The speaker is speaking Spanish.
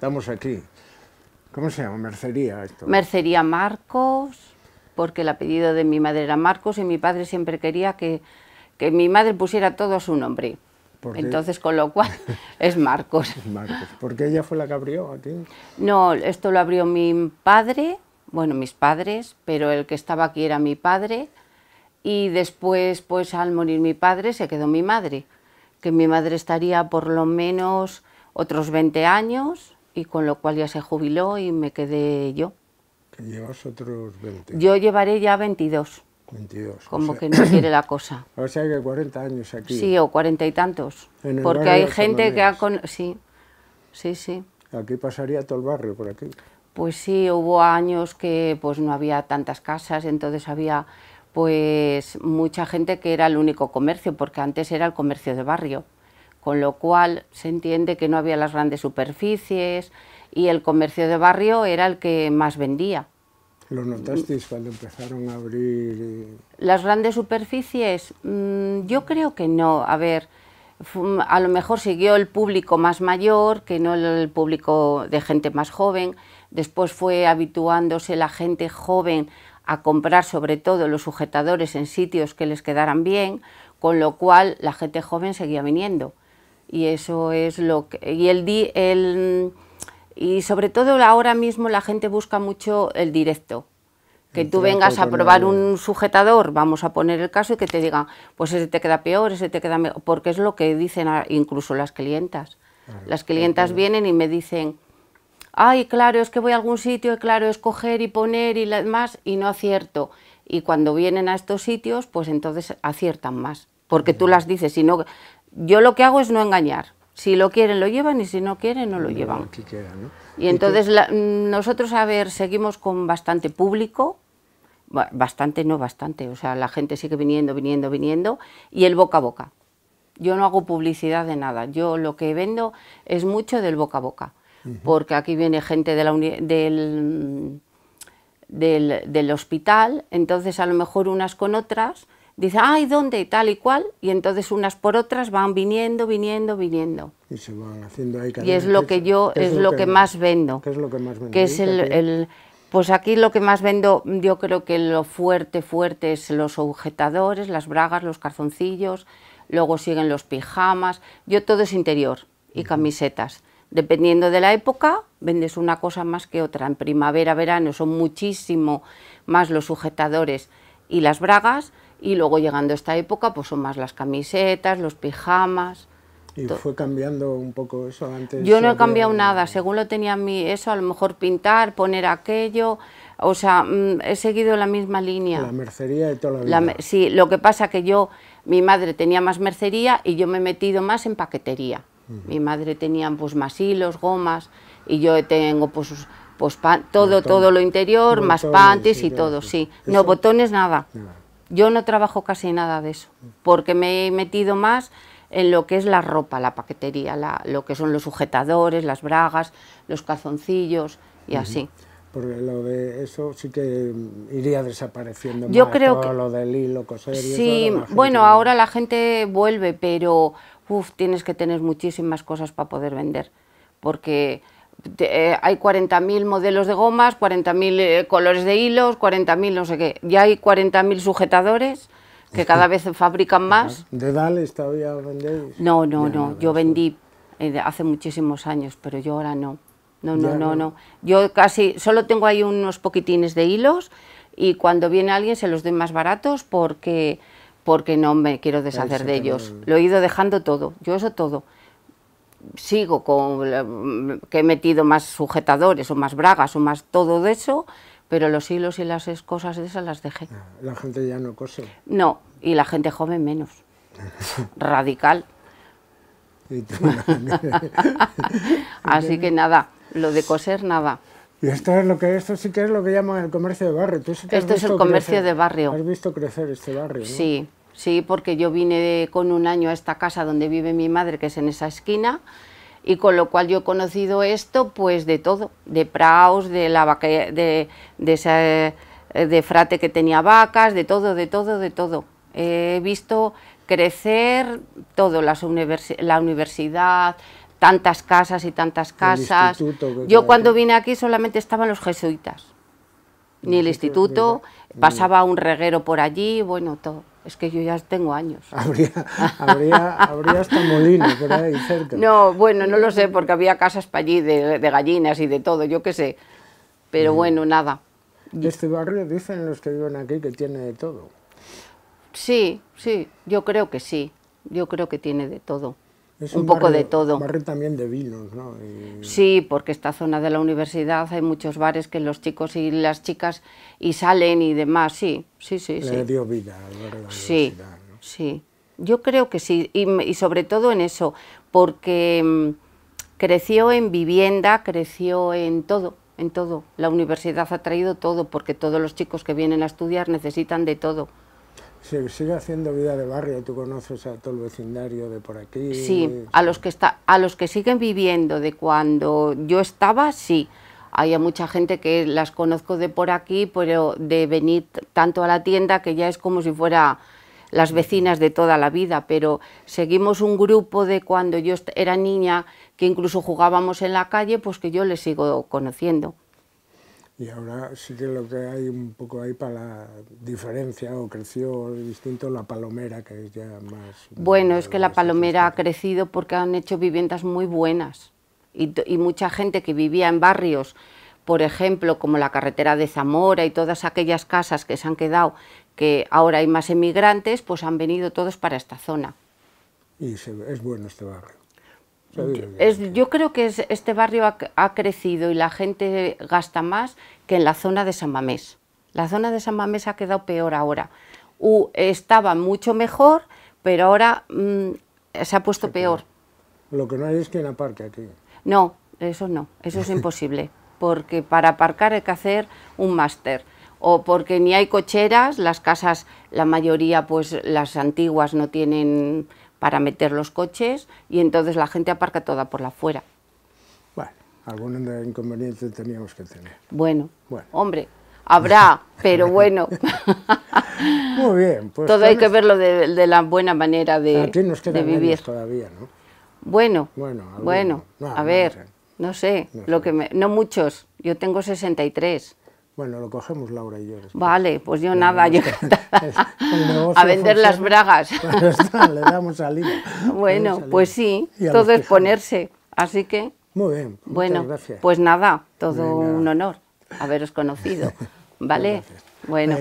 Estamos aquí. ¿Cómo se llama? Mercería esto. Mercería Marcos, porque el apellido de mi madre era Marcos y mi padre siempre quería que, mi madre pusiera todo a su nombre. Entonces, con lo cual, es Marcos. Marcos. ¿Por qué ella fue la que abrió aquí? No, esto lo abrió mi padre, bueno, mis padres, pero el que estaba aquí era mi padre. Y después, pues al morir mi padre, se quedó mi madre. Que mi madre estaría por lo menos otros 20 años y con lo cual ya se jubiló y me quedé yo. llevas otros 20? Yo llevaré ya 22. 22. Como que no quiere la cosa. O sea que 40 años aquí. Sí, o cuarenta y tantos. Porque hay gente que ha... Con... Sí, sí, sí. Aquí pasaría todo el barrio, por aquí. Pues sí, hubo años que pues no había tantas casas, entonces había pues mucha gente que era el único comercio, porque antes era el comercio de barrio con lo cual se entiende que no había las grandes superficies y el comercio de barrio era el que más vendía. ¿Lo notasteis cuando empezaron a abrir? Eh? Las grandes superficies, mm, yo creo que no. A ver, a lo mejor siguió el público más mayor, que no el público de gente más joven. Después fue habituándose la gente joven a comprar sobre todo los sujetadores en sitios que les quedaran bien, con lo cual la gente joven seguía viniendo y eso es lo que... Y, el, el, y sobre todo ahora mismo la gente busca mucho el directo. Que tú vengas a probar un sujetador, vamos a poner el caso, y que te digan, pues ese te queda peor, ese te queda mejor, porque es lo que dicen incluso las clientas. Ah, las clientas vienen y me dicen, ay, claro, es que voy a algún sitio, y claro, es coger y poner y demás, y no acierto. Y cuando vienen a estos sitios, pues entonces aciertan más, porque tú las dices, y no, yo lo que hago es no engañar. Si lo quieren, lo llevan y si no quieren, no lo llevan. Y entonces nosotros, a ver, seguimos con bastante público, bastante, no bastante, o sea, la gente sigue viniendo, viniendo, viniendo, y el boca a boca. Yo no hago publicidad de nada, yo lo que vendo es mucho del boca a boca, porque aquí viene gente de la del, del, del hospital, entonces a lo mejor unas con otras dice, ay, ¿dónde? Tal y cual. Y entonces unas por otras van viniendo, viniendo, viniendo. Y se van haciendo ahí Y es lo que yo, es, lo, que, más vendo. es lo que más vendo? es el, el, pues aquí lo que más vendo, yo creo que lo fuerte, fuerte es los sujetadores, las bragas, los calzoncillos, luego siguen los pijamas. Yo todo es interior y camisetas. Dependiendo de la época, vendes una cosa más que otra. En primavera, verano son muchísimo más los sujetadores y las bragas y luego llegando a esta época, pues son más las camisetas, los pijamas. ¿Y fue cambiando un poco eso antes? Yo no he cambiado nada, según lo tenía mi, eso, a lo mejor pintar, poner aquello, o sea, mm, he seguido la misma línea. La mercería de toda la vida. sí, lo que pasa que yo, mi madre tenía más mercería y yo me he metido más en paquetería. Mi madre tenía pues más hilos, gomas, y yo tengo pues pues todo, todo lo interior, más panties y, todo, sí. no botones, nada. Yo no trabajo casi nada de eso, porque me he metido más en lo que es la ropa, la paquetería, lo que son los sujetadores, las bragas, los calzoncillos y así. Porque lo de eso sí que mm, iría desapareciendo. Yo creo que. Lo del hilo, coser. Y sí, bueno, ahora la gente vuelve, pero tienes que tener muchísimas cosas para poder vender. Porque eh, hay 40.000 modelos de gomas, 40.000 eh, colores de hilos, 40.000 no sé qué. Ya hay 40.000 sujetadores que cada vez se fabrican más. ¿De Dales todavía vendéis? No, no, no. Yo vendí eh, hace muchísimos años, pero yo ahora no. No, no, no, no, no. Yo casi solo tengo ahí unos poquitines de hilos y cuando viene alguien se los doy más baratos porque porque no me quiero deshacer de ellos. Lo he ido dejando todo, yo eso todo sigo con que he metido más sujetadores o más bragas o más todo de eso, pero los hilos y las cosas de esas las dejé. Ah, la gente ya no cose. No, y la gente joven menos. Radical. Así que nada, lo de coser nada. Y esto es lo que esto sí que es lo que llaman el comercio de barrio. esto es el comercio de barrio. Has visto crecer este barrio. Sí. Sí, porque yo vine con un año a esta casa donde vive mi madre, que es en esa esquina, y con lo cual yo he conocido esto pues de todo, de praus de la de, de, eh, de frate que tenía vacas, de todo, de todo, de todo. He visto crecer todo, la universidad, tantas casas y tantas casas. Yo cuando vine aquí solamente estaban los jesuitas, ni el instituto, pasaba un reguero por allí, bueno, todo. Es que yo ya tengo años. Habría, habría, hasta molino por ahí cerca. No, bueno, no lo sé, porque había casas para allí de, gallinas y de todo, yo qué sé. Pero mm. bueno, nada. Este barrio dicen los que viven aquí que tiene de todo. Sí, sí, yo creo que sí. Yo creo que tiene de todo un, poco de todo. también de vinos, ¿no? Sí, porque esta zona de la universidad hay muchos bares que los chicos y las chicas y salen y demás, sí, sí, sí. Le dio vida al barrio la universidad, ¿no? Sí, yo creo que sí, y sobre todo en eso, porque mm, creció en vivienda, creció en todo, en todo. La universidad ha traído todo, porque todos los chicos que vienen a estudiar necesitan de todo sigue haciendo vida de barrio, tú conoces a todo el vecindario de por aquí. Sí, a los que, está, a los que siguen viviendo de cuando yo estaba, sí. Hay mucha gente que las conozco de por aquí, pero de venir tanto a la tienda que ya es como si fuera las vecinas de toda la vida, pero seguimos un grupo de cuando yo era niña, que incluso jugábamos en la calle, pues que yo les sigo conociendo y ahora sí que lo que hay un poco ahí para la diferencia o creció distinto la palomera que es ya más... Bueno, es que la palomera ha crecido porque han hecho viviendas muy buenas y, mucha gente que vivía en barrios, por ejemplo, como la carretera de Zamora y todas aquellas casas que se han quedado, que ahora hay más emigrantes, pues han venido todos para esta zona. Y es bueno este barrio yo creo que este barrio ha, crecido y la gente gasta más que en la zona de San Mamés. La zona de San Mamés ha quedado peor ahora. estaba mucho mejor, pero ahora mm, se ha puesto peor. Lo que no hay es que la parque aquí. No, eso no, eso es imposible, porque para aparcar hay que hacer un máster o porque ni hay cocheras, las casas, la mayoría, pues las antiguas no tienen para meter los coches y entonces la gente aparca toda por la fuera. Bueno, algún inconveniente teníamos que tener. Bueno, hombre, habrá, pero bueno. Muy bien. Pues Todo hay que verlo de, la buena manera de, vivir. todavía, ¿no? Bueno, bueno, a ver, no sé, lo que me, no muchos, yo tengo 63. Bueno, lo cogemos Laura y yo. Vale, pues yo nada, yo... a vender las bragas. Pues le damos salida. Bueno, pues sí, todo es ponerse, así que... Muy bien, muchas bueno, gracias. pues nada, todo un honor haberos conocido, ¿vale? Bueno.